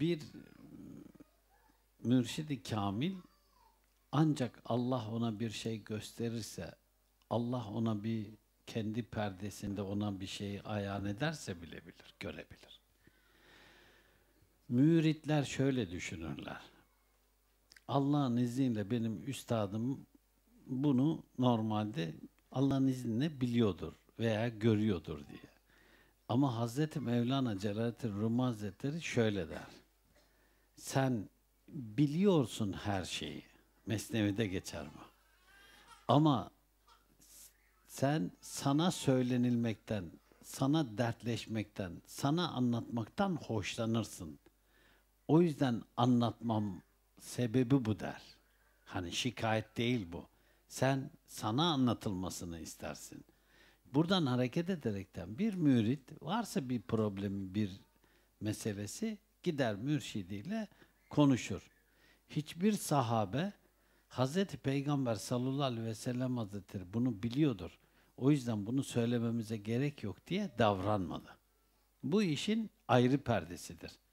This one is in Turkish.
bir mürşidi kamil ancak Allah ona bir şey gösterirse, Allah ona bir kendi perdesinde ona bir şey ayan ederse bilebilir, görebilir. Müritler şöyle düşünürler. Allah'ın izniyle benim üstadım bunu normalde Allah'ın izniyle biliyordur veya görüyordur diye. Ama Hazreti Mevlana Celaleddin Rumi Hazretleri şöyle der sen biliyorsun her şeyi. Mesnevi'de geçer bu. Ama sen sana söylenilmekten, sana dertleşmekten, sana anlatmaktan hoşlanırsın. O yüzden anlatmam sebebi bu der. Hani şikayet değil bu. Sen sana anlatılmasını istersin. Buradan hareket ederekten bir mürit varsa bir problemi, bir meselesi gider mürşidiyle konuşur. Hiçbir sahabe Hazreti Peygamber sallallahu aleyhi ve sellem hazretleri bunu biliyordur. O yüzden bunu söylememize gerek yok diye davranmadı. Bu işin ayrı perdesidir.